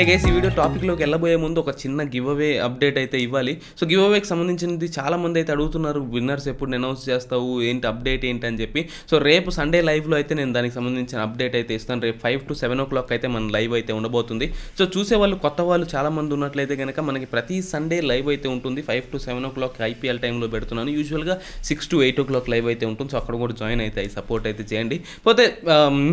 అంటే గేస్ ఈ వీడియో టాపిక్లోకి వెళ్ళబోయే ముందు ఒక చిన్న గివ్ అవే అప్డేట్ అయితే ఇవ్వాలి సో గివ్ అవేకి సంబంధించినది చాలా మంది అయితే అడుగుతున్నారు విన్నర్స్ ఎప్పుడు అనౌన్స్ చేస్తావు ఏంటి అప్డేట్ ఏంటి అని చెప్పి సో రేపు సండే లైవ్లో అయితే నేను దానికి సంబంధించిన అప్డేట్ అయితే ఇస్తాను రేపు five to seven o'clock అయితే మన లైవ్ అయితే ఉండబోతుంది సో చూసే వాళ్ళు కొత్త వాళ్ళు చాలామంది ఉన్నట్లయితే కనుక మనకి ప్రతి సండే లైవ్ అయితే ఉంటుంది five to seven o'clock IPL టైంలో పెడుతున్నాను యూజువల్గా six to eight o'clock live అయితే ఉంటుంది సో అక్కడ కూడా జాయిన్ అయితే సపోర్ట్ అయితే చేయండి పోతే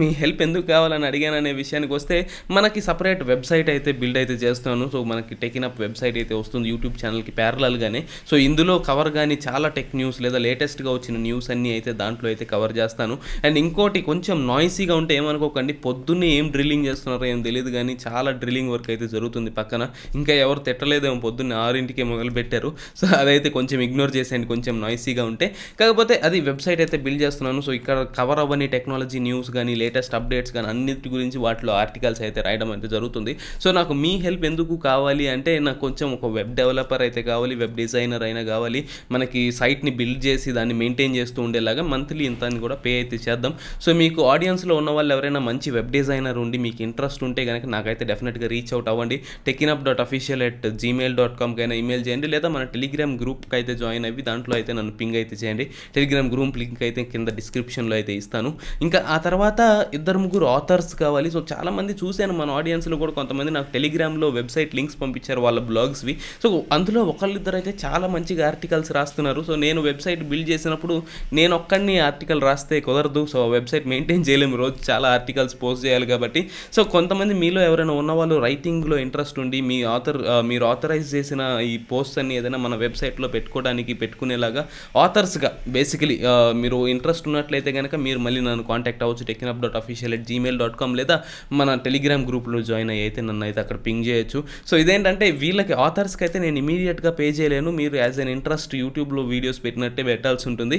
మీ హెల్ప్ ఎందుకు కావాలని అడిగాననే విషయానికి వస్తే మనకి సపరేట్ వెబ్సైట్ అయితే బిల్డ్ అయితే చేస్తాను సో మనకి టెకిన్ అప్ వెబ్సైట్ అయితే వస్తుంది యూట్యూబ్ ఛానల్కి ప్యారలల్గానే సో ఇందులో కవర్ కానీ చాలా టెక్ న్యూస్ లేదా లేటెస్ట్గా వచ్చిన న్యూస్ అన్నీ అయితే దాంట్లో అయితే కవర్ చేస్తాను అండ్ ఇంకోటి కొంచెం నాయిసీగా ఉంటే ఏమనుకోకండి పొద్దున్నే ఏం డ్రిల్లింగ్ చేస్తున్నారో ఏం తెలియదు కానీ చాలా డ్రిల్లింగ్ వర్క్ అయితే జరుగుతుంది పక్కన ఇంకా ఎవరు తిట్టలేదేమో పొద్దున్నే ఆరింటికే మొదలు పెట్టారు సో అదైతే కొంచెం ఇగ్నోర్ చేసేయండి కొంచెం నాయిసీగా ఉంటే కాకపోతే అది వెబ్సైట్ అయితే బిల్డ్ చేస్తున్నాను సో ఇక్కడ కవర్ అవ్వని టెక్నాలజీ న్యూస్ కానీ లేటెస్ట్ అప్డేట్స్ కానీ అన్నిటి గురించి వాటిలో ఆర్టికల్స్ అయితే రాయడం అయితే జరుగుతుంది సో సో నాకు మీ హెల్ప్ ఎందుకు కావాలి అంటే నాకు కొంచెం ఒక వెబ్ డెవలపర్ అయితే కావాలి వెబ్ డిజైనర్ అయినా కావాలి మనకి సైట్ని బిల్డ్ చేసి దాన్ని మెయింటైన్ చేస్తూ ఉండేలాగా మంత్లీ ఇంత అని కూడా పే అయితే చేద్దాం సో మీకు ఆడియన్స్లో ఉన్న వాళ్ళు ఎవరైనా మంచి వెబ్ డిజైనర్ ఉండి మీకు ఇంట్రెస్ట్ ఉంటే కనుక నాకైతే డెఫినెట్గా రీచ్ అవుట్ అవ్వండి టెకినప్ dot official at Gmail dot కామ్కి అయినా ఈమెయిల్ చేయండి లేదా మన టెలిగ్రామ్ గ్రూప్కి అయితే జాయిన్ అయ్యి దాంట్లో అయితే నన్ను పింగ్ అయితే చేయండి టెలిగ్రామ్ గ్రూప్ లింక్ అయితే కింద డిస్క్రిప్షన్లో అయితే ఇస్తాను ఇంకా ఆ తర్వాత ఇద్దరు ముగ్గురు ఆథర్స్ కావాలి సో చాలామంది చూశాను మన ఆడియన్స్లో కూడా కొంతమంది కొంతమంది నాకు టెలిగ్రామ్లో వెబ్సైట్ లింక్స్ పంపించారు వాళ్ళ బ్లాగ్స్వి సో అందులో ఒకళ్ళిద్దరు అయితే చాలా మంచిగా ఆర్టికల్స్ రాస్తున్నారు సో నేను వెబ్సైట్ బిల్డ్ చేసినప్పుడు నేను ఒక్కడిని ఆర్టికల్ రాస్తే కుదరదు సో వెబ్సైట్ మెయింటైన్ చేయలేము రోజు చాలా ఆర్టికల్స్ పోస్ట్ చేయాలి కాబట్టి సో కొంతమంది మీలో ఎవరైనా ఉన్నవాళ్ళు రైటింగ్లో ఇంట్రెస్ట్ ఉండి మీ ఆథర్ మీరు ఆథరైజ్ చేసిన ఈ పోస్ట్ అన్ని ఏదైనా మన వెబ్సైట్లో పెట్టుకోవడానికి పెట్టుకునేలాగా ఆథర్స్గా బేసికలీ మీరు ఇంట్రెస్ట్ ఉన్నట్లయితే కనుక మీరు మళ్ళీ నన్ను కాంటాక్ట్ అవ్వచ్చు టెక్నప్ dot official at Gmail dot com లేదా మన టెలిగ్రామ్ గ్రూప్లో జాయిన్ అయ్యి అయితే నన్ను నన్ను అయితే అక్కడ పింగ్ చేయొచ్చు సో ఇదేంటంటే వీళ్ళకి ఆథర్స్కి అయితే నేను ఇమీడియట్గా పే చేయలేను మీరు యాజ్ అన్ ఇంట్రెస్ట్ యూట్యూబ్లో వీడియోస్ పెట్టినట్టే పెట్టాల్సి ఉంటుంది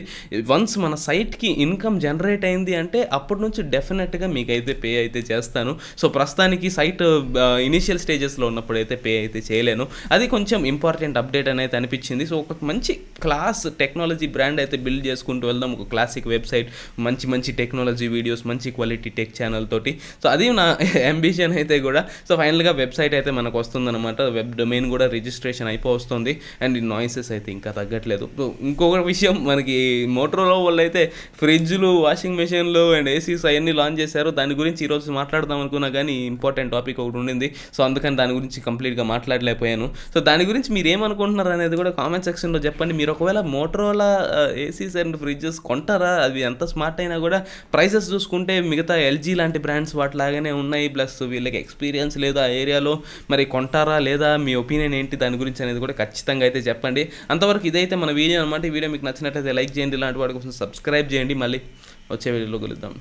వన్స్ మన సైట్కి ఇన్కమ్ జనరేట్ అయింది అంటే అప్పటి నుంచి డెఫినెట్గా మీకైతే పే అయితే చేస్తాను సో ప్రస్తుతానికి సైట్ ఇనీషియల్ స్టేజెస్లో ఉన్నప్పుడు అయితే పే అయితే చేయలేను అది కొంచెం ఇంపార్టెంట్ అప్డేట్ అనేది అనిపించింది సో ఒక మంచి క్లాస్ టెక్నాలజీ బ్రాండ్ అయితే బిల్డ్ చేసుకుంటూ వెళ్దాం ఒక క్లాసిక్ వెబ్సైట్ మంచి మంచి టెక్నాలజీ వీడియోస్ మంచి క్వాలిటీ టెక్ ఛానల్ తోటి సో అది నా అంబిషన్ అయితే కూడా సో ఫైనల్గా వెబ్సైట్ అయితే మనకు అనమాట వెబ్ డొమైన్ కూడా రిజిస్ట్రేషన్ అయిపో వస్తుంది అండ్ నాయిసెస్ అయితే ఇంకా తగ్గట్లేదు ఇంకొక విషయం మనకి మోటరోలో వాళ్ళు అయితే ఫ్రిడ్జ్లు వాషింగ్ మెషిన్లు అండ్ ఏసీస్ అవన్నీ లాంచ్ చేశారు దాని గురించి ఈరోజు మాట్లాడదాం అనుకున్నా కానీ ఇంపార్టెంట్ టాపిక్ ఒకటి ఉండింది సో అందుకని దాని గురించి కంప్లీట్గా మాట్లాడలేకపోయాను సో దాని గురించి మీరు ఏమనుకుంటున్నారు అనేది కూడా కామెంట్ సెక్షన్లో చెప్పండి మీరు ఒకవేళ Motorola ACs uh, and fridges కొంటారా అవి ఎంత స్మార్ట్ అయినా కూడా ప్రైసెస్ చూసుకుంటే మిగతా ఎల్జీ లాంటి బ్రాండ్స్ వాటిలాగానే ఉన్నాయి ప్లస్ వీళ్ళకి ఎక్స్పీరియన్స్ లేదు లేదా ఆ ఏరియాలో మరి కొంటారా లేదా మీ ఒపీనియన్ ఏంటి దాని గురించి అనేది కూడా ఖచ్చితంగా అయితే చెప్పండి అంతవరకు ఇదైతే మన వీడియో అనమాట ఈ వీడియో మీకు నచ్చినట్లయితే లైక్ చేయండి ఇలాంటి వాటి కోసం సబ్స్క్రైబ్ చేయండి మళ్ళీ వచ్చే వీడియోలో కలుద్దాం